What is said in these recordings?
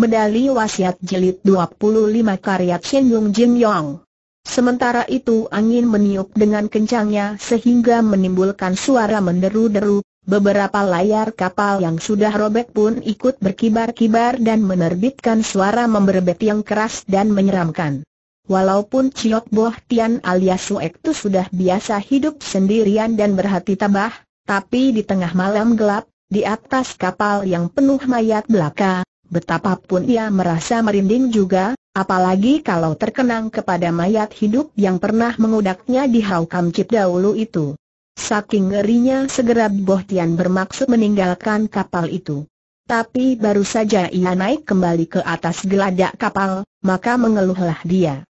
Medali Wasiat Jilid 25 karya Chen Yung Jin Yong. Sementara itu angin meniup dengan kencangnya sehingga menimbulkan suara menderu-deru, beberapa layar kapal yang sudah robek pun ikut berkibar-kibar dan menerbitkan suara memberbet yang keras dan menyeramkan. Walaupun Chiok Boh Tian alias Suek Tu sudah biasa hidup sendirian dan berhati tabah, tapi di tengah malam gelap, di atas kapal yang penuh mayat belaka, betapapun ia merasa merinding juga, apalagi kalau terkenang kepada mayat hidup yang pernah mengudaknya di Hau Cip dahulu itu. Saking ngerinya segera Bohtian bermaksud meninggalkan kapal itu. Tapi baru saja ia naik kembali ke atas geladak kapal, maka mengeluhlah dia.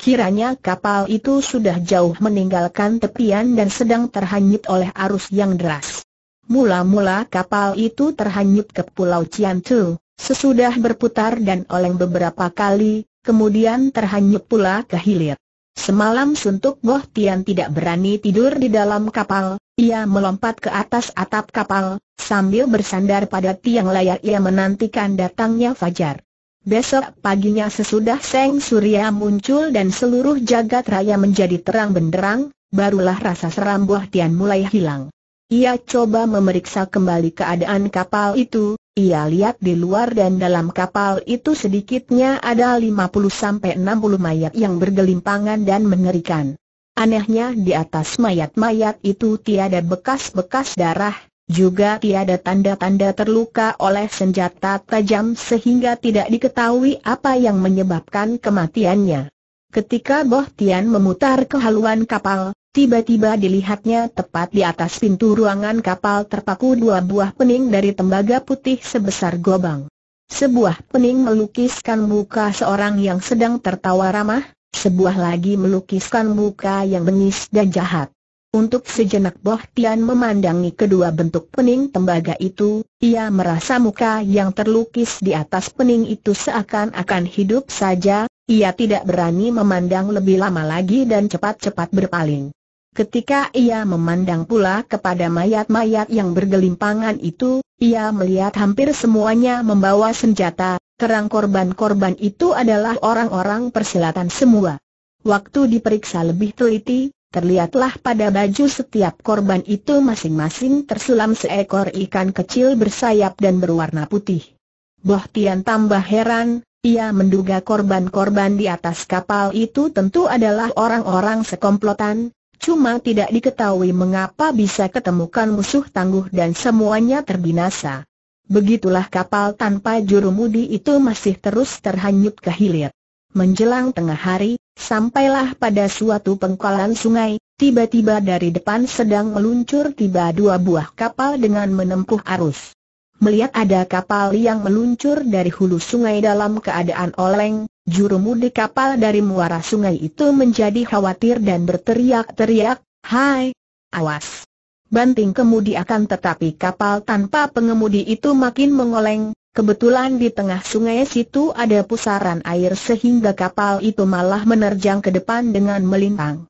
Kiranya kapal itu sudah jauh meninggalkan tepian dan sedang terhanyut oleh arus yang deras. Mula-mula kapal itu terhanyut ke Pulau Ciantu, Sesudah berputar dan oleng beberapa kali, kemudian terhanyut pula ke hilir. Semalam suntuk Goh Tian tidak berani tidur di dalam kapal, ia melompat ke atas atap kapal, sambil bersandar pada tiang layar ia menantikan datangnya fajar. Besok paginya sesudah Seng Surya muncul dan seluruh jagat raya menjadi terang benderang, barulah rasa seram Goh Tian mulai hilang. Ia coba memeriksa kembali keadaan kapal itu, ia lihat di luar dan dalam kapal itu sedikitnya ada 50-60 mayat yang bergelimpangan dan mengerikan. Anehnya di atas mayat-mayat itu tiada bekas-bekas darah, juga tiada tanda-tanda terluka oleh senjata tajam sehingga tidak diketahui apa yang menyebabkan kematiannya. Ketika Boh Tian memutar kehaluan kapal, Tiba-tiba dilihatnya tepat di atas pintu ruangan kapal terpaku dua buah pening dari tembaga putih sebesar gobang. Sebuah pening melukiskan muka seorang yang sedang tertawa ramah, sebuah lagi melukiskan muka yang bengis dan jahat. Untuk sejenak Boh Tian memandangi kedua bentuk pening tembaga itu, ia merasa muka yang terlukis di atas pening itu seakan-akan hidup saja, ia tidak berani memandang lebih lama lagi dan cepat-cepat berpaling. Ketika ia memandang pula kepada mayat-mayat yang bergelimpangan itu, ia melihat hampir semuanya membawa senjata, terang korban-korban itu adalah orang-orang persilatan semua. Waktu diperiksa lebih teliti, terlihatlah pada baju setiap korban itu masing-masing tersulam seekor ikan kecil bersayap dan berwarna putih. Boh Tian tambah heran, ia menduga korban-korban di atas kapal itu tentu adalah orang-orang sekomplotan, Cuma tidak diketahui mengapa bisa ketemukan musuh tangguh dan semuanya terbinasa. Begitulah kapal tanpa jurumudi itu masih terus terhanyut ke hilir. Menjelang tengah hari, sampailah pada suatu pengkolan sungai, tiba-tiba dari depan sedang meluncur tiba dua buah kapal dengan menempuh arus melihat ada kapal yang meluncur dari hulu sungai dalam keadaan oleng, jurumudi kapal dari muara sungai itu menjadi khawatir dan berteriak-teriak, Hai, awas! Banting kemudi akan tetapi kapal tanpa pengemudi itu makin mengoleng, kebetulan di tengah sungai situ ada pusaran air sehingga kapal itu malah menerjang ke depan dengan melintang.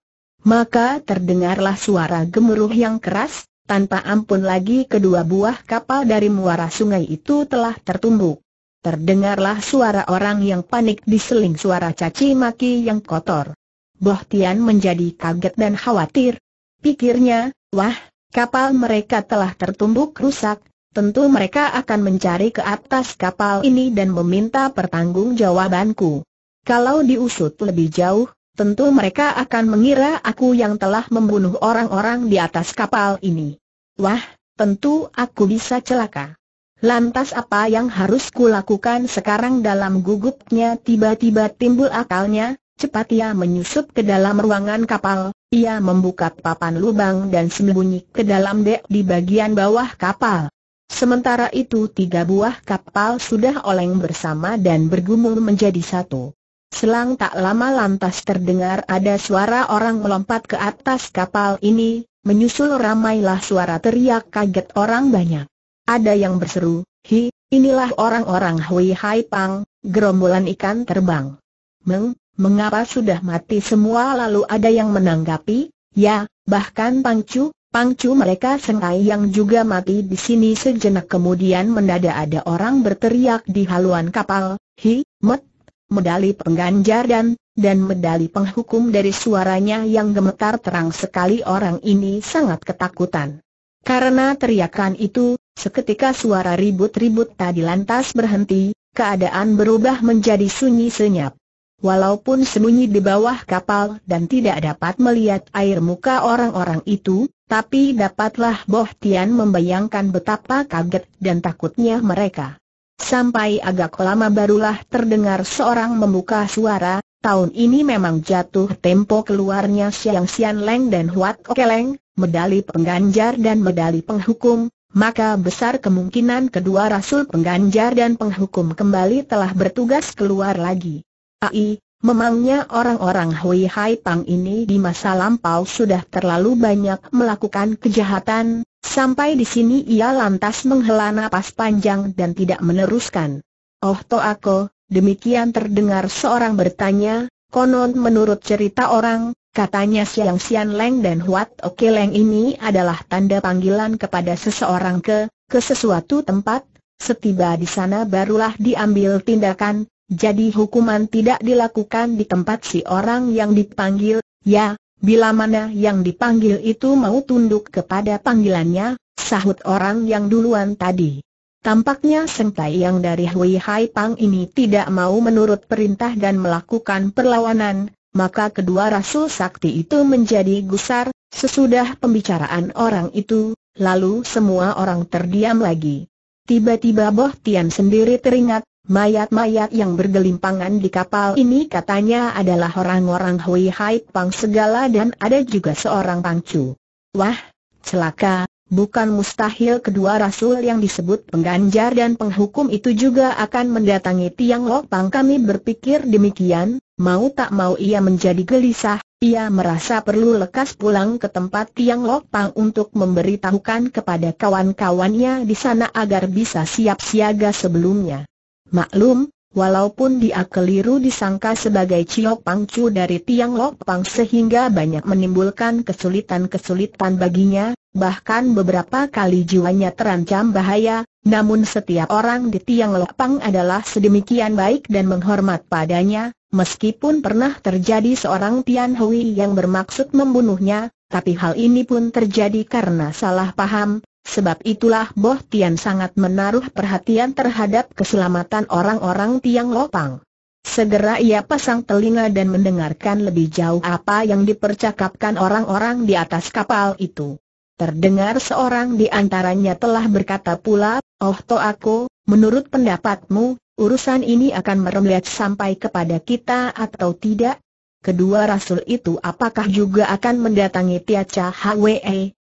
Maka terdengarlah suara gemuruh yang keras, tanpa ampun lagi kedua buah kapal dari muara sungai itu telah tertumbuk. Terdengarlah suara orang yang panik diseling suara caci maki yang kotor. Boh Tian menjadi kaget dan khawatir. Pikirnya, wah, kapal mereka telah tertumbuk rusak, tentu mereka akan mencari ke atas kapal ini dan meminta pertanggungjawabanku. Kalau diusut lebih jauh, tentu mereka akan mengira aku yang telah membunuh orang-orang di atas kapal ini. Wah, tentu aku bisa celaka. Lantas apa yang harus kulakukan sekarang dalam gugupnya tiba-tiba timbul akalnya, cepat ia menyusup ke dalam ruangan kapal, ia membuka papan lubang dan sembunyi ke dalam dek di bagian bawah kapal. Sementara itu tiga buah kapal sudah oleng bersama dan bergumul menjadi satu. Selang tak lama lantas terdengar ada suara orang melompat ke atas kapal ini, menyusul ramailah suara teriak kaget orang banyak. Ada yang berseru, hi, inilah orang-orang Hui Hai Pang, gerombolan ikan terbang. Meng, mengapa sudah mati semua lalu ada yang menanggapi, ya, bahkan Pang Chu, Pang Chu mereka sengai yang juga mati di sini sejenak kemudian mendadak ada orang berteriak di haluan kapal, hi, met, medali pengganjar dan, dan medali penghukum dari suaranya yang gemetar terang sekali orang ini sangat ketakutan. Karena teriakan itu, seketika suara ribut-ribut tadi lantas berhenti, keadaan berubah menjadi sunyi senyap. Walaupun sembunyi di bawah kapal dan tidak dapat melihat air muka orang-orang itu, tapi dapatlah Boh Tian membayangkan betapa kaget dan takutnya mereka. Sampai agak lama barulah terdengar seorang membuka suara, tahun ini memang jatuh tempo keluarnya Siang Sian Leng dan Huat Okeleng, medali pengganjar dan medali penghukum, maka besar kemungkinan kedua rasul pengganjar dan penghukum kembali telah bertugas keluar lagi. Ai, memangnya orang-orang Hui Hai Pang ini di masa lampau sudah terlalu banyak melakukan kejahatan, Sampai di sini ia lantas menghela nafas panjang dan tidak meneruskan. Oh Toako, demikian terdengar seorang bertanya, konon menurut cerita orang, katanya Siang Sian Leng dan Huat Oke Leng ini adalah tanda panggilan kepada seseorang ke, ke sesuatu tempat, setiba di sana barulah diambil tindakan, jadi hukuman tidak dilakukan di tempat si orang yang dipanggil, ya, Bila mana yang dipanggil itu mau tunduk kepada panggilannya, sahut orang yang duluan tadi. Tampaknya sentai yang dari Hui Hai Pang ini tidak mau menurut perintah dan melakukan perlawanan, maka kedua rasul sakti itu menjadi gusar, sesudah pembicaraan orang itu, lalu semua orang terdiam lagi. Tiba-tiba Boh Tian sendiri teringat, Mayat-mayat yang bergelimpangan di kapal ini katanya adalah orang-orang Hui Hai Pang segala dan ada juga seorang pangcu. Wah, celaka, bukan mustahil kedua rasul yang disebut pengganjar dan penghukum itu juga akan mendatangi Tiang Lok Pang kami berpikir demikian, mau tak mau ia menjadi gelisah, ia merasa perlu lekas pulang ke tempat Tiang Lok Pang untuk memberitahukan kepada kawan-kawannya di sana agar bisa siap siaga sebelumnya. Maklum, walaupun dia keliru disangka sebagai ciok Pangcu dari Tiang pang sehingga banyak menimbulkan kesulitan-kesulitan baginya, bahkan beberapa kali jiwanya terancam bahaya, namun setiap orang di Tiang pang adalah sedemikian baik dan menghormat padanya, meskipun pernah terjadi seorang Tian Hui yang bermaksud membunuhnya, tapi hal ini pun terjadi karena salah paham, Sebab itulah Boh Tian sangat menaruh perhatian terhadap keselamatan orang-orang Tiang Lopang. Segera ia pasang telinga dan mendengarkan lebih jauh apa yang dipercakapkan orang-orang di atas kapal itu. Terdengar seorang di antaranya telah berkata pula, Oh to aku, menurut pendapatmu, urusan ini akan merembet sampai kepada kita atau tidak? Kedua rasul itu apakah juga akan mendatangi Tia Cha Hwe?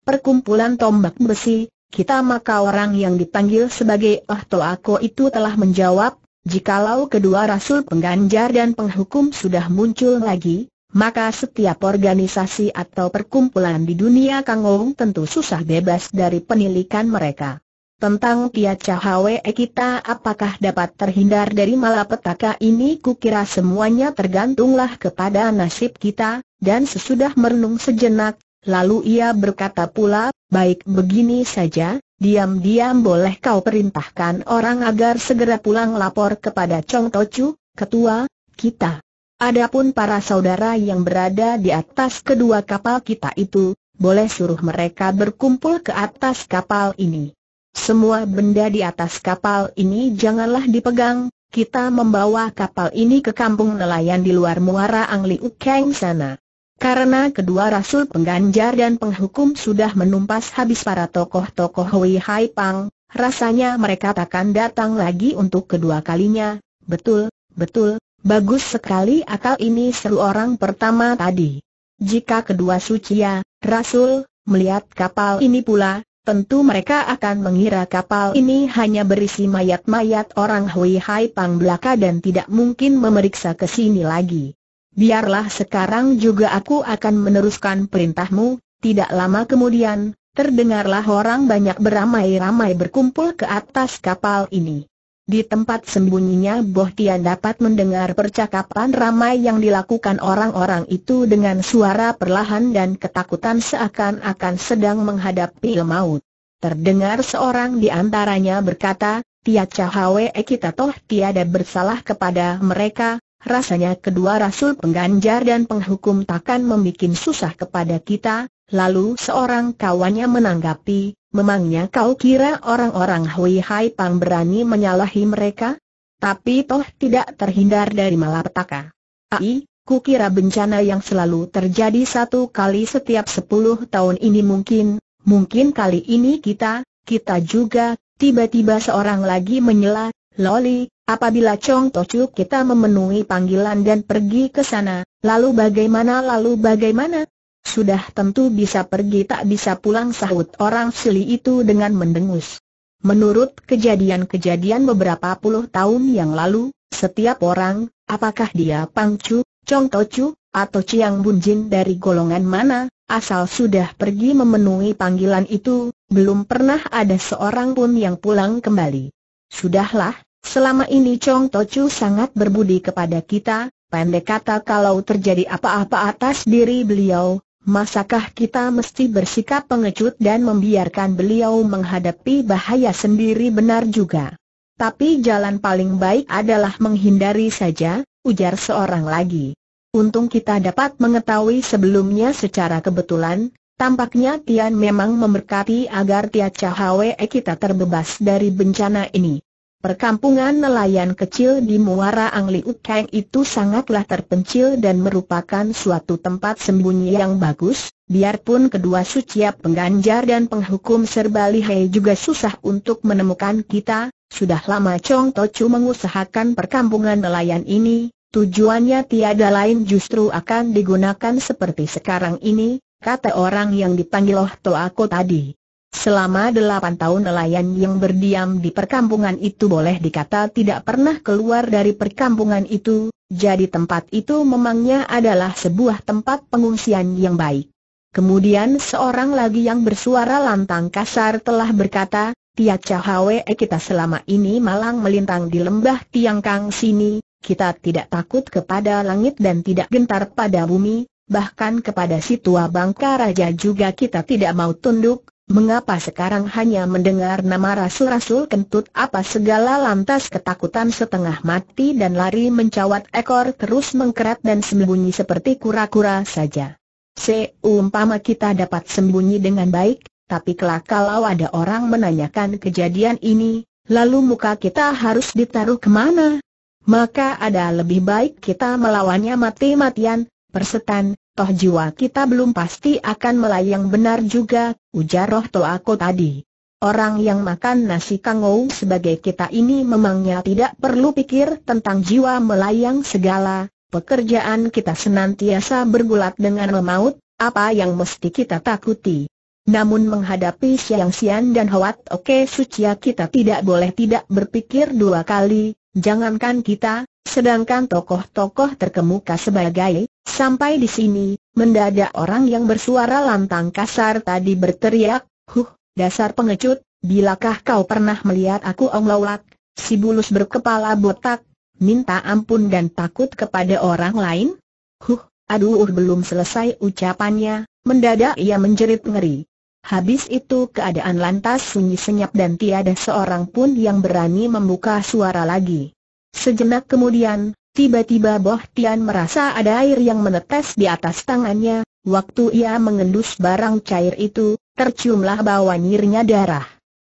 perkumpulan tombak besi, kita maka orang yang dipanggil sebagai Oh Aku itu telah menjawab, jikalau kedua rasul pengganjar dan penghukum sudah muncul lagi, maka setiap organisasi atau perkumpulan di dunia Kangong tentu susah bebas dari penilikan mereka. Tentang Kia Cahwe kita apakah dapat terhindar dari malapetaka ini kukira semuanya tergantunglah kepada nasib kita, dan sesudah merenung sejenak, Lalu ia berkata pula, baik begini saja, diam-diam boleh kau perintahkan orang agar segera pulang lapor kepada Chong Tochu, ketua, kita. Adapun para saudara yang berada di atas kedua kapal kita itu, boleh suruh mereka berkumpul ke atas kapal ini. Semua benda di atas kapal ini janganlah dipegang, kita membawa kapal ini ke kampung nelayan di luar muara Angli Ukeng sana. Karena kedua rasul pengganjar dan penghukum sudah menumpas habis para tokoh-tokoh Wei Hai Pang, rasanya mereka takkan datang lagi untuk kedua kalinya. Betul, betul, bagus sekali akal ini seru orang pertama tadi. Jika kedua sucia, rasul, melihat kapal ini pula, tentu mereka akan mengira kapal ini hanya berisi mayat-mayat orang Hui Hai Pang belaka dan tidak mungkin memeriksa ke sini lagi biarlah sekarang juga aku akan meneruskan perintahmu. Tidak lama kemudian, terdengarlah orang banyak beramai-ramai berkumpul ke atas kapal ini. Di tempat sembunyinya Boh Tian dapat mendengar percakapan ramai yang dilakukan orang-orang itu dengan suara perlahan dan ketakutan seakan-akan sedang menghadapi maut. Terdengar seorang di antaranya berkata, Tia Cahwe kita toh tiada bersalah kepada mereka, rasanya kedua rasul pengganjar dan penghukum takkan membuat susah kepada kita, lalu seorang kawannya menanggapi, memangnya kau kira orang-orang Hui Hai Pang berani menyalahi mereka? Tapi toh tidak terhindar dari malapetaka. Ai, kira bencana yang selalu terjadi satu kali setiap sepuluh tahun ini mungkin, mungkin kali ini kita, kita juga, tiba-tiba seorang lagi menyela, Loli, Apabila Chong Tocu kita memenuhi panggilan dan pergi ke sana, lalu bagaimana lalu bagaimana? Sudah tentu bisa pergi tak bisa pulang sahut orang sili itu dengan mendengus. Menurut kejadian-kejadian beberapa puluh tahun yang lalu, setiap orang, apakah dia Pangcu, Chong Tocu, atau Chiang Bunjin dari golongan mana, asal sudah pergi memenuhi panggilan itu, belum pernah ada seorang pun yang pulang kembali. Sudahlah, Selama ini Chong Tochu sangat berbudi kepada kita, pendek kata kalau terjadi apa-apa atas diri beliau, masakah kita mesti bersikap pengecut dan membiarkan beliau menghadapi bahaya sendiri benar juga. Tapi jalan paling baik adalah menghindari saja, ujar seorang lagi. Untung kita dapat mengetahui sebelumnya secara kebetulan, tampaknya Tian memang memberkati agar Tia Chahwe kita terbebas dari bencana ini. Perkampungan nelayan kecil di Muara Angli Ukeng itu sangatlah terpencil dan merupakan suatu tempat sembunyi yang bagus, biarpun kedua suciap pengganjar dan penghukum serba lihai juga susah untuk menemukan kita, sudah lama Chong Tochu mengusahakan perkampungan nelayan ini, tujuannya tiada lain justru akan digunakan seperti sekarang ini, kata orang yang dipanggil Oh Toako tadi. Selama delapan tahun nelayan yang berdiam di perkampungan itu boleh dikata tidak pernah keluar dari perkampungan itu, jadi tempat itu memangnya adalah sebuah tempat pengungsian yang baik. Kemudian seorang lagi yang bersuara lantang kasar telah berkata, Tia Cahawe kita selama ini malang melintang di lembah Tiangkang sini, kita tidak takut kepada langit dan tidak gentar pada bumi, bahkan kepada si tua bangka raja juga kita tidak mau tunduk, Mengapa sekarang hanya mendengar nama rasul-rasul kentut apa segala lantas ketakutan setengah mati dan lari mencawat ekor terus mengkerat dan sembunyi seperti kura-kura saja. Seumpama kita dapat sembunyi dengan baik, tapi kelak kalau ada orang menanyakan kejadian ini, lalu muka kita harus ditaruh kemana? Maka ada lebih baik kita melawannya mati-matian, persetan, Toh jiwa kita belum pasti akan melayang benar juga, ujar roh toako tadi. Orang yang makan nasi kangou sebagai kita ini memangnya tidak perlu pikir tentang jiwa melayang segala, pekerjaan kita senantiasa bergulat dengan memaut, apa yang mesti kita takuti. Namun menghadapi Siang Sian dan hawat Oke Sucia kita tidak boleh tidak berpikir dua kali, jangankan kita, sedangkan tokoh-tokoh terkemuka sebagai Sampai di sini, mendadak orang yang bersuara lantang kasar tadi berteriak, Huh, dasar pengecut, bilakah kau pernah melihat aku onglawak? Si bulus berkepala botak, minta ampun dan takut kepada orang lain? Huh, aduh belum selesai ucapannya, mendadak ia menjerit ngeri. Habis itu keadaan lantas sunyi senyap dan tiada seorang pun yang berani membuka suara lagi. Sejenak kemudian, Tiba-tiba Boh Tian merasa ada air yang menetes di atas tangannya, waktu ia mengendus barang cair itu, terciumlah bau nyirnya darah.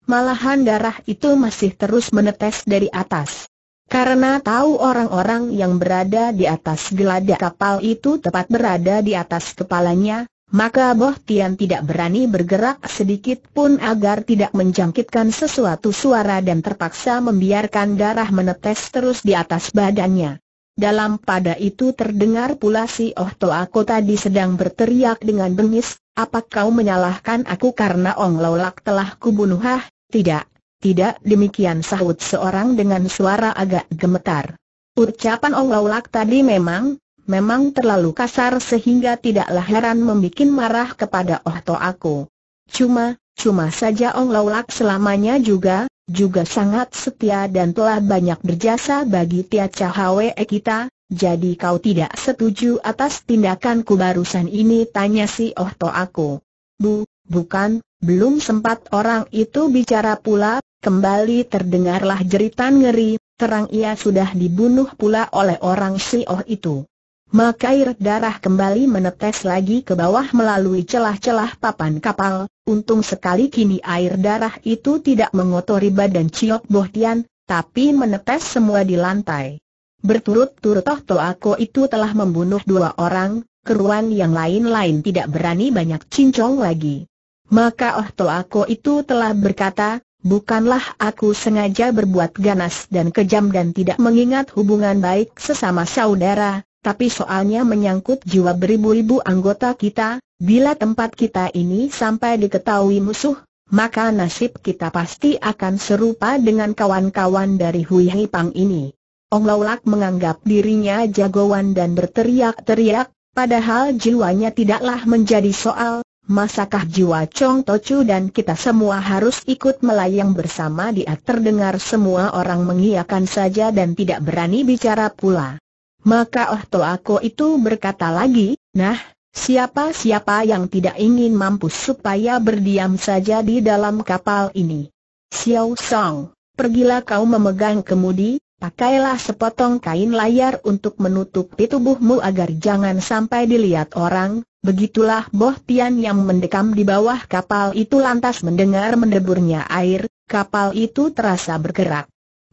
Malahan darah itu masih terus menetes dari atas. Karena tahu orang-orang yang berada di atas geladak kapal itu tepat berada di atas kepalanya, maka Boh Tian tidak berani bergerak sedikit pun agar tidak menjangkitkan sesuatu suara dan terpaksa membiarkan darah menetes terus di atas badannya. Dalam pada itu terdengar pula si Oh Toa Ko tadi sedang berteriak dengan bengis, apa kau menyalahkan aku karena Ong Lolak telah kubunuh? ah? tidak, tidak demikian sahut seorang dengan suara agak gemetar. Ucapan Ong Lolak tadi memang, memang terlalu kasar sehingga tidaklah heran membuat marah kepada Oh Toa Ko. Cuma, cuma saja Ong Lolak selamanya juga, juga sangat setia dan telah banyak berjasa bagi Tia cahwe kita, jadi kau tidak setuju atas tindakanku barusan ini tanya si Oh To aku. Bu, bukan, belum sempat orang itu bicara pula, kembali terdengarlah jeritan ngeri, terang ia sudah dibunuh pula oleh orang si Oh itu maka air darah kembali menetes lagi ke bawah melalui celah-celah papan kapal. Untung sekali kini air darah itu tidak mengotori badan Ciok Boh Bohtian, tapi menetes semua di lantai. Berturut-turut oh, Toh Toako itu telah membunuh dua orang, keruan yang lain-lain tidak berani banyak cincong lagi. Maka Oh Toako itu telah berkata, Bukanlah aku sengaja berbuat ganas dan kejam dan tidak mengingat hubungan baik sesama saudara, tapi soalnya menyangkut jiwa beribu-ribu anggota kita, bila tempat kita ini sampai diketahui musuh, maka nasib kita pasti akan serupa dengan kawan-kawan dari Hui Hei Pang ini. Ong Laulak menganggap dirinya jagoan dan berteriak-teriak, padahal jiwanya tidaklah menjadi soal, masakah jiwa Chong Tochu dan kita semua harus ikut melayang bersama dia terdengar semua orang mengiakan saja dan tidak berani bicara pula. Maka Oh aku itu berkata lagi, nah, siapa-siapa yang tidak ingin mampu supaya berdiam saja di dalam kapal ini. Xiao Song, pergilah kau memegang kemudi, Pakailah sepotong kain layar untuk menutupi tubuhmu agar jangan sampai dilihat orang. Begitulah Boh Tian yang mendekam di bawah kapal itu lantas mendengar mendeburnya air, kapal itu terasa bergerak.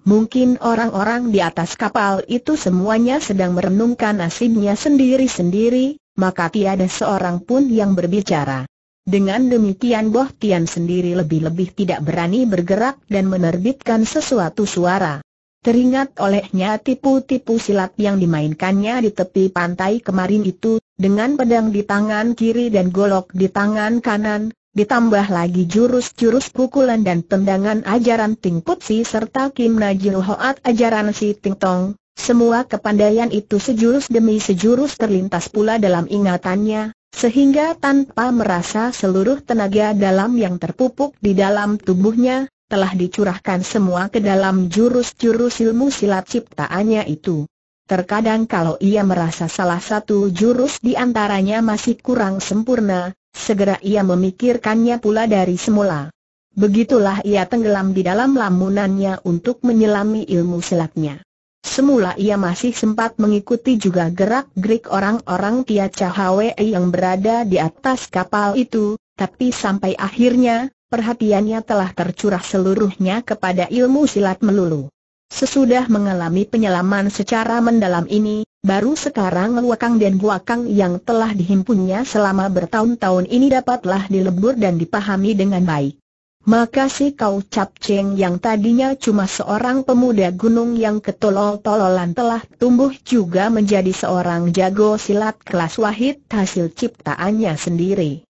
Mungkin orang-orang di atas kapal itu semuanya sedang merenungkan nasibnya sendiri-sendiri, maka tiada seorang pun yang berbicara. Dengan demikian Boh Tian sendiri lebih-lebih tidak berani bergerak dan menerbitkan sesuatu suara. Teringat olehnya tipu-tipu silat yang dimainkannya di tepi pantai kemarin itu, dengan pedang di tangan kiri dan golok di tangan kanan, ditambah lagi jurus-jurus pukulan dan tendangan ajaran Ting Putsi serta Kim Najil Hoat ajaran Si Ting Tong, semua kepandaian itu sejurus demi sejurus terlintas pula dalam ingatannya, sehingga tanpa merasa seluruh tenaga dalam yang terpupuk di dalam tubuhnya, telah dicurahkan semua ke dalam jurus-jurus ilmu silat ciptaannya itu. Terkadang kalau ia merasa salah satu jurus di antaranya masih kurang sempurna, Segera ia memikirkannya pula dari semula. Begitulah ia tenggelam di dalam lamunannya untuk menyelami ilmu silatnya. Semula ia masih sempat mengikuti juga gerak-gerik orang-orang Tia Hwe yang berada di atas kapal itu, tapi sampai akhirnya, perhatiannya telah tercurah seluruhnya kepada ilmu silat melulu. Sesudah mengalami penyelaman secara mendalam ini, Baru sekarang luakang dan buakang yang telah dihimpunnya selama bertahun-tahun ini dapatlah dilebur dan dipahami dengan baik. Maka si Kau Cap Cheng yang tadinya cuma seorang pemuda gunung yang ketolol-tololan telah tumbuh juga menjadi seorang jago silat kelas wahid hasil ciptaannya sendiri.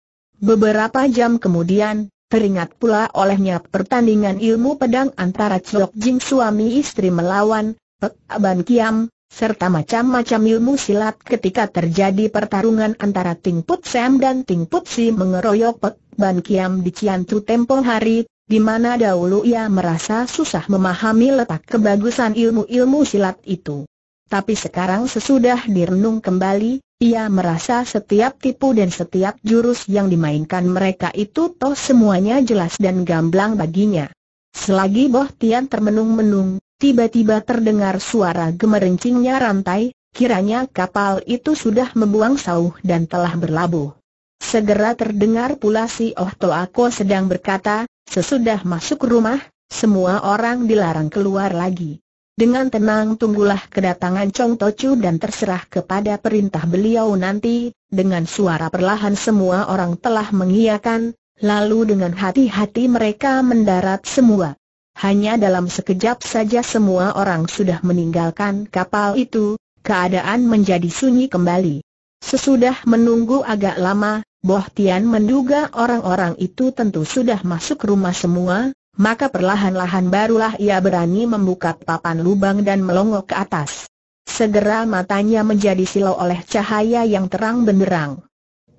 Beberapa jam kemudian, teringat pula olehnya pertandingan ilmu pedang antara Chiok Jing suami istri melawan Pek Aban Kiam, serta macam-macam ilmu silat ketika terjadi pertarungan antara Ting Put Sam dan Ting Put Si mengeroyok Pek Ban Kiam di Ciantu tempo hari, di mana dahulu ia merasa susah memahami letak kebagusan ilmu-ilmu silat itu. Tapi sekarang sesudah direnung kembali, ia merasa setiap tipu dan setiap jurus yang dimainkan mereka itu toh semuanya jelas dan gamblang baginya. Selagi Boh Tian termenung-menung, tiba-tiba terdengar suara gemerincingnya rantai, kiranya kapal itu sudah membuang sauh dan telah berlabuh. Segera terdengar pula si Oh Toako sedang berkata, sesudah masuk rumah, semua orang dilarang keluar lagi. Dengan tenang tunggulah kedatangan Chong To Tochu dan terserah kepada perintah beliau nanti, dengan suara perlahan semua orang telah mengiakan, lalu dengan hati-hati mereka mendarat semua. Hanya dalam sekejap saja semua orang sudah meninggalkan kapal itu, keadaan menjadi sunyi kembali. Sesudah menunggu agak lama, Boh Tian menduga orang-orang itu tentu sudah masuk rumah semua, maka perlahan-lahan barulah ia berani membuka papan lubang dan melongok ke atas. Segera matanya menjadi silau oleh cahaya yang terang benderang.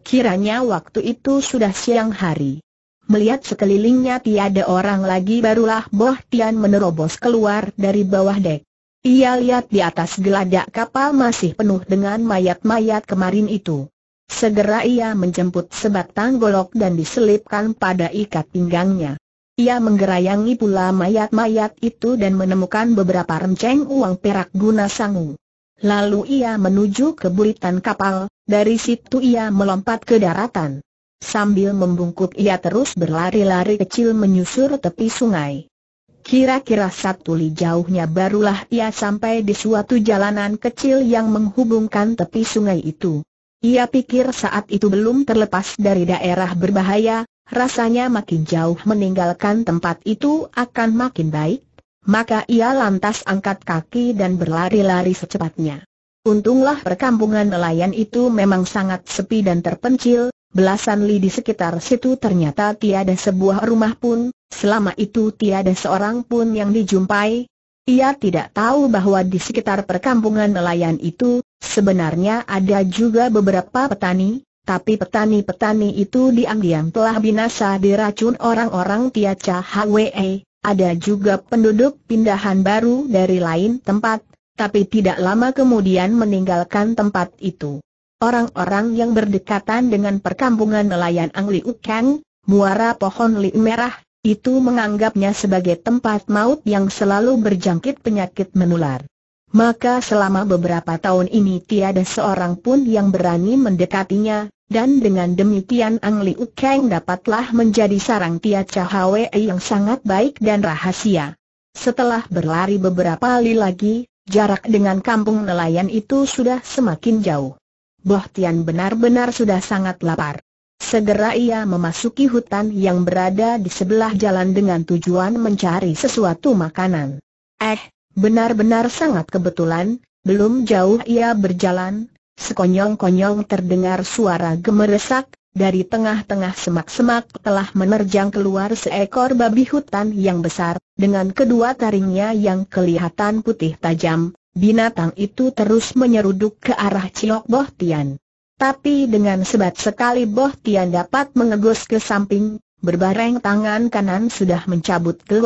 Kiranya waktu itu sudah siang hari. Melihat sekelilingnya tiada orang lagi barulah Boh Tian menerobos keluar dari bawah dek. Ia lihat di atas geladak kapal masih penuh dengan mayat-mayat kemarin itu. Segera ia menjemput sebatang golok dan diselipkan pada ikat pinggangnya. Ia menggerayangi pula mayat-mayat itu dan menemukan beberapa remceng uang perak guna sangu. Lalu ia menuju ke buritan kapal, dari situ ia melompat ke daratan. Sambil membungkuk ia terus berlari-lari kecil menyusur tepi sungai. Kira-kira satu li jauhnya barulah ia sampai di suatu jalanan kecil yang menghubungkan tepi sungai itu. Ia pikir saat itu belum terlepas dari daerah berbahaya, rasanya makin jauh meninggalkan tempat itu akan makin baik, maka ia lantas angkat kaki dan berlari-lari secepatnya. Untunglah perkampungan nelayan itu memang sangat sepi dan terpencil, belasan li di sekitar situ ternyata tiada sebuah rumah pun, selama itu tiada seorang pun yang dijumpai. Ia tidak tahu bahwa di sekitar perkampungan nelayan itu, sebenarnya ada juga beberapa petani, tapi petani-petani itu diam-diam telah binasa diracun orang-orang Tiaca Hwe. Ada juga penduduk pindahan baru dari lain tempat, tapi tidak lama kemudian meninggalkan tempat itu. Orang-orang yang berdekatan dengan perkampungan nelayan Angli Kang, muara pohon li merah, itu menganggapnya sebagai tempat maut yang selalu berjangkit penyakit menular. Maka selama beberapa tahun ini tiada seorang pun yang berani mendekatinya, dan dengan demikian Ang Liu Kang dapatlah menjadi sarang Tia Cahawe yang sangat baik dan rahasia. Setelah berlari beberapa kali lagi, jarak dengan kampung nelayan itu sudah semakin jauh. Tian benar-benar sudah sangat lapar. Segera ia memasuki hutan yang berada di sebelah jalan dengan tujuan mencari sesuatu makanan. Eh, benar-benar sangat kebetulan, belum jauh ia berjalan, sekonyong-konyong terdengar suara gemeresak, dari tengah-tengah semak-semak telah menerjang keluar seekor babi hutan yang besar, dengan kedua taringnya yang kelihatan putih tajam, Binatang itu terus menyeruduk ke arah Ciok Boh Tian. Tapi dengan sebat sekali Boh Tian dapat mengegos ke samping, berbareng tangan kanan sudah mencabut ke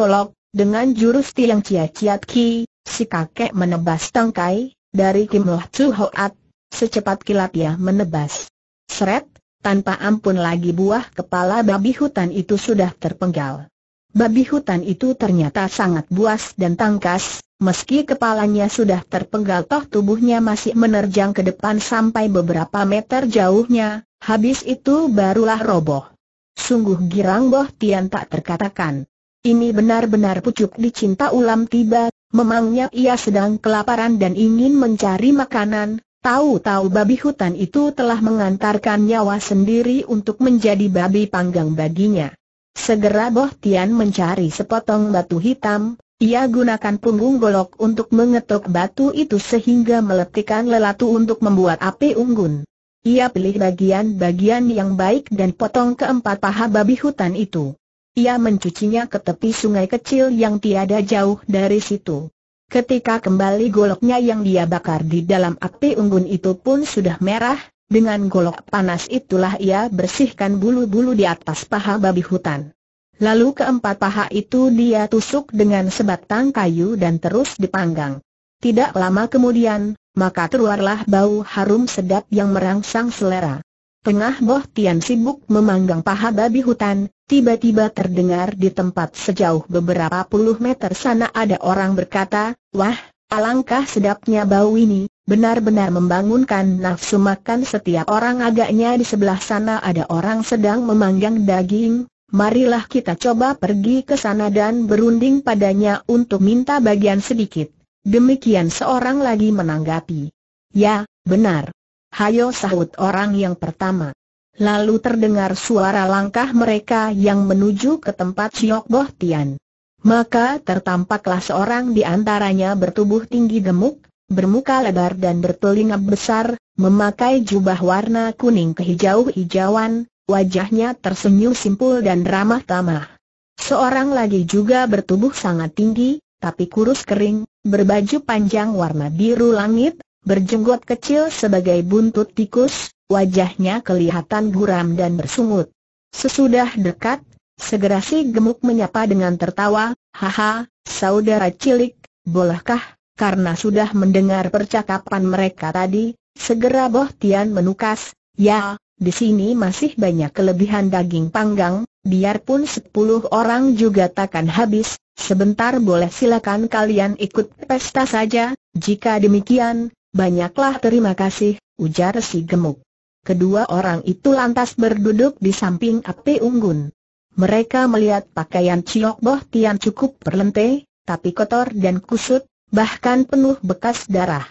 dengan jurus tiang cia ciat ki, si kakek menebas tangkai, dari Kim Loh Tzu Hoat, secepat kilat ia menebas. Seret, tanpa ampun lagi buah kepala babi hutan itu sudah terpenggal. Babi hutan itu ternyata sangat buas dan tangkas, meski kepalanya sudah terpenggal toh tubuhnya masih menerjang ke depan sampai beberapa meter jauhnya, habis itu barulah roboh. Sungguh girang Boh Tian tak terkatakan. Ini benar-benar pucuk dicinta ulam tiba, memangnya ia sedang kelaparan dan ingin mencari makanan, tahu-tahu babi hutan itu telah mengantarkan nyawa sendiri untuk menjadi babi panggang baginya. Segera Boh Tian mencari sepotong batu hitam, ia gunakan punggung golok untuk mengetuk batu itu sehingga meletikkan lelatu untuk membuat api unggun. Ia pilih bagian-bagian yang baik dan potong keempat paha babi hutan itu. Ia mencucinya ke tepi sungai kecil yang tiada jauh dari situ. Ketika kembali goloknya yang dia bakar di dalam api unggun itu pun sudah merah, dengan golok panas itulah ia bersihkan bulu-bulu di atas paha babi hutan. Lalu keempat paha itu dia tusuk dengan sebatang kayu dan terus dipanggang. Tidak lama kemudian, maka keluarlah bau harum sedap yang merangsang selera. Tengah Boh Tian sibuk memanggang paha babi hutan, tiba-tiba terdengar di tempat sejauh beberapa puluh meter sana ada orang berkata, Wah, alangkah sedapnya bau ini, benar-benar membangunkan nafsu makan setiap orang agaknya di sebelah sana ada orang sedang memanggang daging, marilah kita coba pergi ke sana dan berunding padanya untuk minta bagian sedikit. Demikian seorang lagi menanggapi. Ya, benar. Hayo sahut orang yang pertama. Lalu terdengar suara langkah mereka yang menuju ke tempat Siok Boh Tian. Maka tertampaklah seorang di antaranya bertubuh tinggi gemuk, bermuka lebar dan bertelinga besar, memakai jubah warna kuning kehijau-hijauan, wajahnya tersenyum simpul dan ramah tamah. Seorang lagi juga bertubuh sangat tinggi, tapi kurus kering, berbaju panjang warna biru langit, berjenggot kecil sebagai buntut tikus, wajahnya kelihatan guram dan bersungut. Sesudah dekat, segera si gemuk menyapa dengan tertawa, haha, saudara cilik, bolehkah karena sudah mendengar percakapan mereka tadi, segera Boh Tian menukas, ya, di sini masih banyak kelebihan daging panggang, biarpun sepuluh orang juga takkan habis, sebentar boleh silakan kalian ikut pesta saja, jika demikian, banyaklah terima kasih, ujar si gemuk. Kedua orang itu lantas berduduk di samping api unggun. Mereka melihat pakaian Ciok Boh Tian cukup berlente, tapi kotor dan kusut, bahkan penuh bekas darah.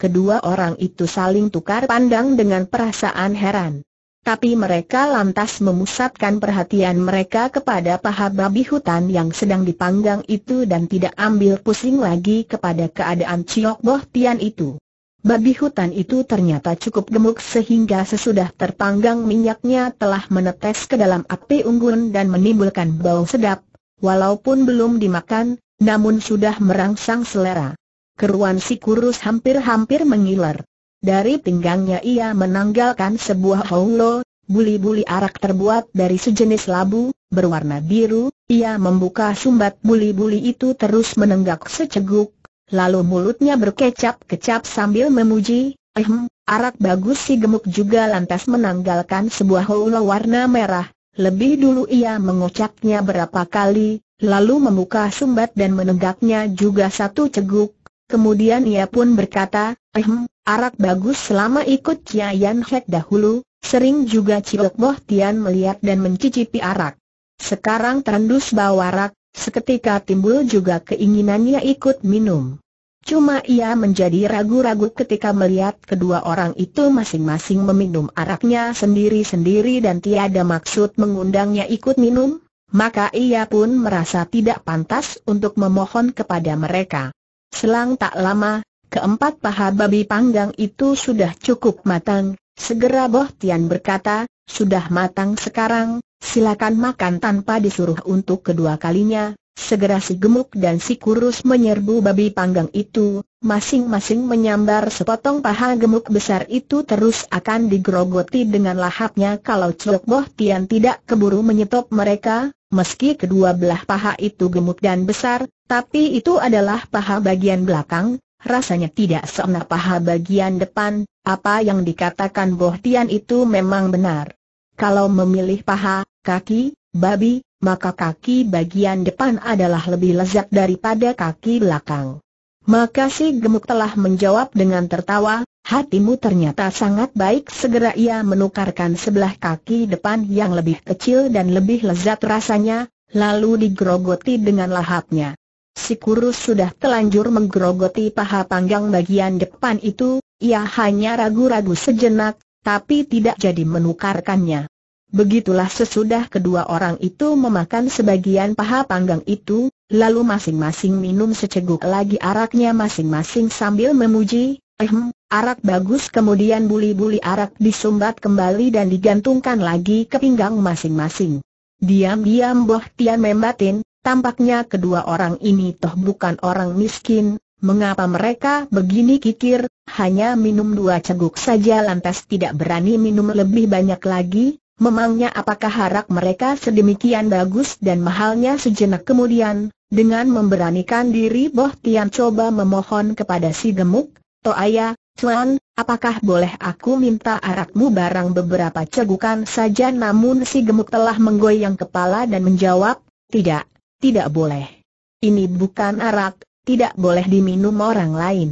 Kedua orang itu saling tukar pandang dengan perasaan heran. Tapi mereka lantas memusatkan perhatian mereka kepada paha babi hutan yang sedang dipanggang itu dan tidak ambil pusing lagi kepada keadaan Ciok Boh Tian itu. Babi hutan itu ternyata cukup gemuk sehingga sesudah terpanggang minyaknya telah menetes ke dalam api unggun dan menimbulkan bau sedap, walaupun belum dimakan, namun sudah merangsang selera. Keruan si kurus hampir-hampir mengiler. Dari pinggangnya ia menanggalkan sebuah honglo, buli-buli arak terbuat dari sejenis labu, berwarna biru, ia membuka sumbat buli-buli itu terus menenggak seceguk, lalu mulutnya berkecap-kecap sambil memuji, ehm, arak bagus si gemuk juga lantas menanggalkan sebuah honglo warna merah, lebih dulu ia mengocaknya berapa kali, lalu membuka sumbat dan menenggaknya juga satu ceguk. Kemudian ia pun berkata, ehm, arak bagus selama ikut Chia Yan Hek dahulu, sering juga Ciok Boh Tian melihat dan mencicipi arak. Sekarang terendus bau arak, seketika timbul juga keinginannya ikut minum. Cuma ia menjadi ragu-ragu ketika melihat kedua orang itu masing-masing meminum araknya sendiri-sendiri dan tiada maksud mengundangnya ikut minum, maka ia pun merasa tidak pantas untuk memohon kepada mereka. Selang tak lama, keempat paha babi panggang itu sudah cukup matang, segera Boh Tian berkata, sudah matang sekarang, silakan makan tanpa disuruh untuk kedua kalinya. Segera si gemuk dan si kurus menyerbu babi panggang itu, masing-masing menyambar sepotong paha gemuk besar itu terus akan digerogoti dengan lahapnya kalau Cok Boh Tian tidak keburu menyetop mereka, Meski kedua belah paha itu gemuk dan besar, tapi itu adalah paha bagian belakang, rasanya tidak seenak paha bagian depan, apa yang dikatakan Boh Tian itu memang benar. Kalau memilih paha, kaki, babi, maka kaki bagian depan adalah lebih lezat daripada kaki belakang. Maka si gemuk telah menjawab dengan tertawa, hatimu ternyata sangat baik segera ia menukarkan sebelah kaki depan yang lebih kecil dan lebih lezat rasanya, lalu digrogoti dengan lahapnya. Si kurus sudah telanjur menggerogoti paha panggang bagian depan itu, ia hanya ragu-ragu sejenak, tapi tidak jadi menukarkannya. Begitulah sesudah kedua orang itu memakan sebagian paha panggang itu, lalu masing-masing minum seceguk lagi araknya masing-masing sambil memuji, ehm, arak bagus kemudian buli-buli arak disumbat kembali dan digantungkan lagi ke pinggang masing-masing. Diam-diam Boh Tian membatin, tampaknya kedua orang ini toh bukan orang miskin, Mengapa mereka begini kikir, hanya minum dua ceguk saja lantas tidak berani minum lebih banyak lagi? Memangnya apakah harak mereka sedemikian bagus dan mahalnya sejenak kemudian, dengan memberanikan diri Boh Tian coba memohon kepada si gemuk, Toaya, Chuan, apakah boleh aku minta arakmu barang beberapa cegukan saja namun si gemuk telah menggoyang kepala dan menjawab, tidak, tidak boleh. Ini bukan arak, tidak boleh diminum orang lain.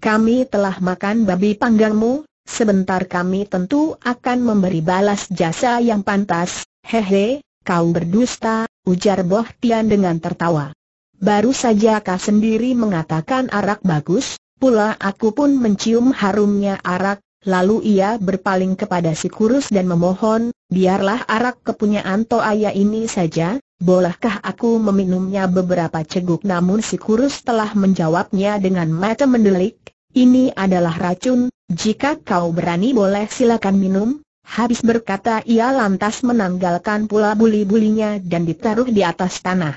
Kami telah makan babi panggangmu, sebentar kami tentu akan memberi balas jasa yang pantas, hehe, kau berdusta, ujar Boh Tian dengan tertawa. Baru saja kau sendiri mengatakan arak bagus, pula aku pun mencium harumnya arak, lalu ia berpaling kepada si kurus dan memohon, biarlah arak kepunyaan Toaya ini saja, Bolehkah aku meminumnya beberapa ceguk namun si kurus telah menjawabnya dengan mata mendelik, ini adalah racun, jika kau berani boleh silakan minum, habis berkata ia lantas menanggalkan pula buli-bulinya dan ditaruh di atas tanah.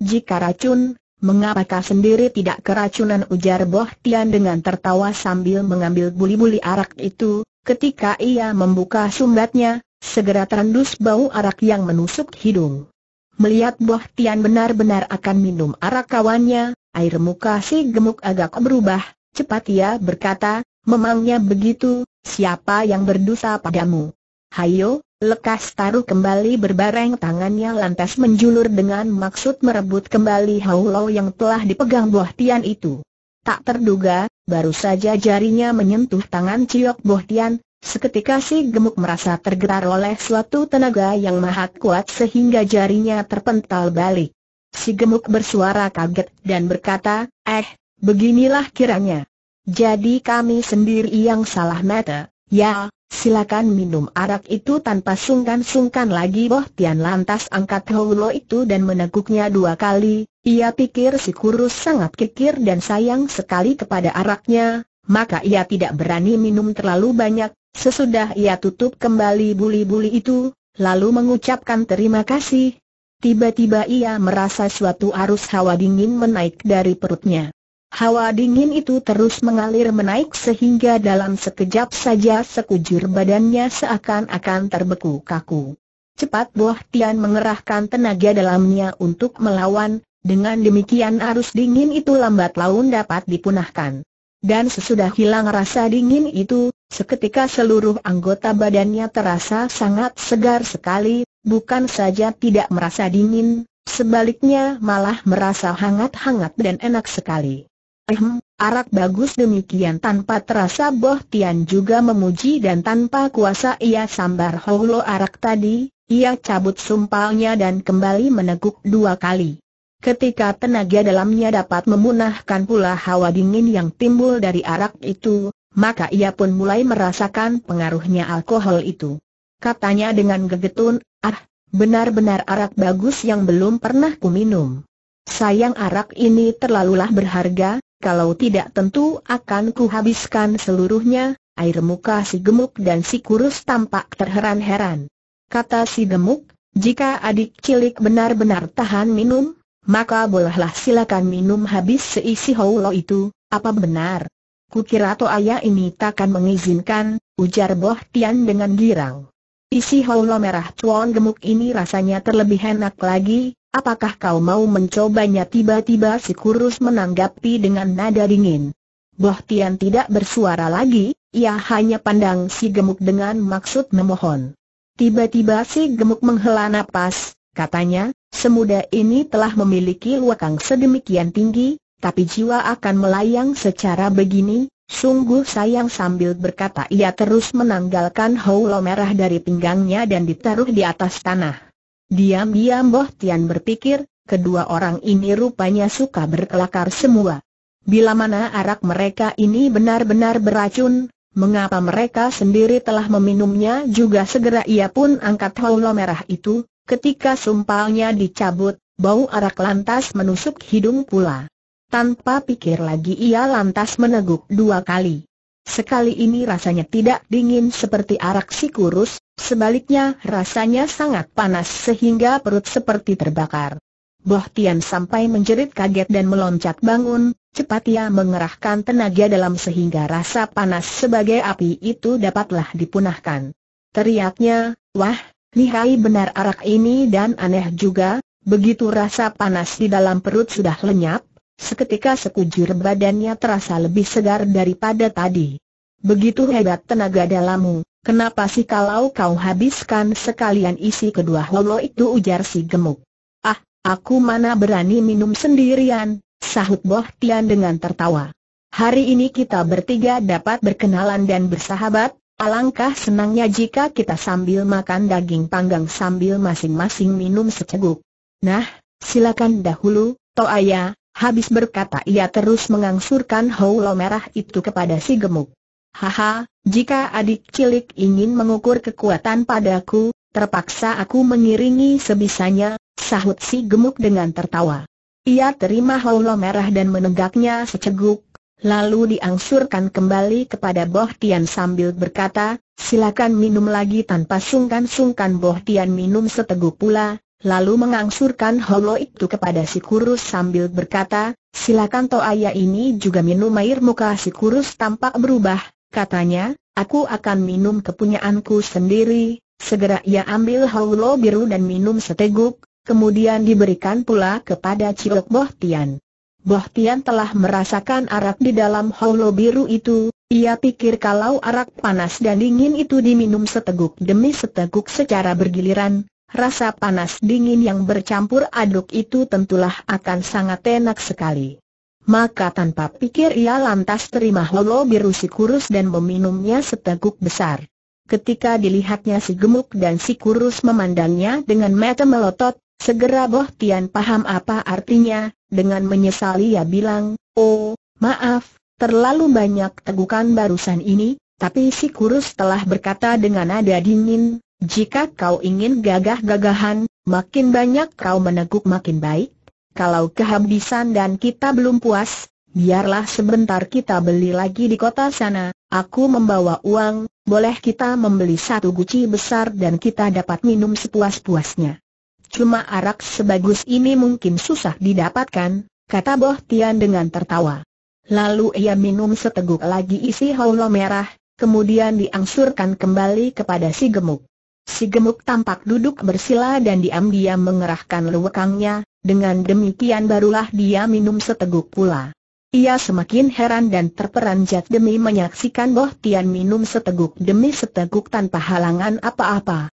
Jika racun, mengapa kau sendiri tidak keracunan ujar Boh Tian dengan tertawa sambil mengambil buli-buli arak itu, ketika ia membuka sumbatnya, segera terendus bau arak yang menusuk hidung. Melihat Boh Tian benar-benar akan minum arak kawannya, air muka si gemuk agak berubah, cepat ia berkata, Memangnya begitu, siapa yang berdosa padamu? Hayo, lekas taruh kembali berbareng tangannya lantas menjulur dengan maksud merebut kembali Haulau yang telah dipegang Boh Tian itu. Tak terduga, baru saja jarinya menyentuh tangan Ciok Boh Tian, seketika si gemuk merasa tergetar oleh suatu tenaga yang mahat kuat sehingga jarinya terpental balik. Si gemuk bersuara kaget dan berkata, eh, beginilah kiranya. Jadi kami sendiri yang salah mata, ya, silakan minum arak itu tanpa sungkan-sungkan lagi Boh Tian lantas angkat Hulu itu dan meneguknya dua kali, ia pikir si kurus sangat kikir dan sayang sekali kepada araknya, maka ia tidak berani minum terlalu banyak, sesudah ia tutup kembali buli-buli itu, lalu mengucapkan terima kasih. Tiba-tiba ia merasa suatu arus hawa dingin menaik dari perutnya. Hawa dingin itu terus mengalir menaik sehingga dalam sekejap saja sekujur badannya seakan-akan terbeku kaku. Cepat Boh Tian mengerahkan tenaga dalamnya untuk melawan, dengan demikian arus dingin itu lambat laun dapat dipunahkan. Dan sesudah hilang rasa dingin itu, seketika seluruh anggota badannya terasa sangat segar sekali, bukan saja tidak merasa dingin, sebaliknya malah merasa hangat-hangat dan enak sekali. Ehem, arak bagus demikian tanpa terasa Boh Tian juga memuji dan tanpa kuasa ia sambar holo arak tadi, ia cabut sumpalnya dan kembali meneguk dua kali. Ketika tenaga dalamnya dapat memunahkan pula hawa dingin yang timbul dari arak itu, maka ia pun mulai merasakan pengaruhnya alkohol itu. Katanya dengan gegetun, ah, benar-benar arak bagus yang belum pernah kuminum. Sayang arak ini terlalulah berharga, kalau tidak tentu akan kuhabiskan seluruhnya, air muka si gemuk dan si kurus tampak terheran-heran. Kata si gemuk, jika adik cilik benar-benar tahan minum, maka bolehlah silakan minum habis seisi houlo itu, apa benar? Kukira ayah ini takkan mengizinkan, ujar Boh Tian dengan girang. Isi houlo merah cuan gemuk ini rasanya terlebih enak lagi, apakah kau mau mencobanya tiba-tiba si kurus menanggapi dengan nada dingin. Boh Tian tidak bersuara lagi, ia hanya pandang si gemuk dengan maksud memohon. Tiba-tiba si gemuk menghela napas, katanya, "Semudah ini telah memiliki luakang sedemikian tinggi, tapi jiwa akan melayang secara begini, sungguh sayang sambil berkata ia terus menanggalkan haulo merah dari pinggangnya dan ditaruh di atas tanah. Diam-diam Boh Tian berpikir, kedua orang ini rupanya suka berkelakar semua. Bila mana arak mereka ini benar-benar beracun, mengapa mereka sendiri telah meminumnya juga segera ia pun angkat holo merah itu, ketika sumpalnya dicabut, bau arak lantas menusuk hidung pula. Tanpa pikir lagi ia lantas meneguk dua kali. Sekali ini rasanya tidak dingin seperti arak si kurus, Sebaliknya rasanya sangat panas sehingga perut seperti terbakar. Boh Tian sampai menjerit kaget dan meloncat bangun, cepat ia mengerahkan tenaga dalam sehingga rasa panas sebagai api itu dapatlah dipunahkan. Teriaknya, wah, lihai benar arak ini dan aneh juga, begitu rasa panas di dalam perut sudah lenyap, seketika sekujur badannya terasa lebih segar daripada tadi. Begitu hebat tenaga dalammu, Kenapa sih kalau kau habiskan sekalian isi kedua holo itu ujar si gemuk. Ah, aku mana berani minum sendirian, sahut Boh Tian dengan tertawa. Hari ini kita bertiga dapat berkenalan dan bersahabat, alangkah senangnya jika kita sambil makan daging panggang sambil masing-masing minum seceguk. Nah, silakan dahulu, Toaya, habis berkata ia terus mengangsurkan holo merah itu kepada si gemuk. Haha, jika adik cilik ingin mengukur kekuatan padaku, terpaksa aku mengiringi sebisanya, sahut si gemuk dengan tertawa. Ia terima haulo merah dan menegaknya seceguk, lalu diangsurkan kembali kepada Boh Tian sambil berkata, silakan minum lagi tanpa sungkan-sungkan Boh Tian minum seteguk pula, lalu mengangsurkan holo itu kepada si kurus sambil berkata, silakan toaya ini juga minum air muka si kurus tampak berubah, katanya, aku akan minum kepunyaanku sendiri, segera ia ambil haulo biru dan minum seteguk, kemudian diberikan pula kepada Ciok Boh Tian. Boh Tian telah merasakan arak di dalam haulo biru itu, ia pikir kalau arak panas dan dingin itu diminum seteguk demi seteguk secara bergiliran, rasa panas dingin yang bercampur aduk itu tentulah akan sangat enak sekali. Maka tanpa pikir ia lantas terima holo biru si kurus dan meminumnya seteguk besar. Ketika dilihatnya si gemuk dan si kurus memandangnya dengan mata melotot, segera Boh Tian paham apa artinya, dengan menyesali ia bilang, Oh, maaf, terlalu banyak tegukan barusan ini, tapi si kurus telah berkata dengan nada dingin, jika kau ingin gagah-gagahan, makin banyak kau meneguk makin baik kalau kehabisan dan kita belum puas, biarlah sebentar kita beli lagi di kota sana, aku membawa uang, boleh kita membeli satu guci besar dan kita dapat minum sepuas-puasnya. Cuma arak sebagus ini mungkin susah didapatkan, kata Boh Tian dengan tertawa. Lalu ia minum seteguk lagi isi haulo merah, kemudian diangsurkan kembali kepada si gemuk. Si gemuk tampak duduk bersila dan diam-diam mengerahkan lewekangnya, dengan demikian barulah dia minum seteguk pula. Ia semakin heran dan terperanjat demi menyaksikan Boh Tian minum seteguk demi seteguk tanpa halangan apa-apa.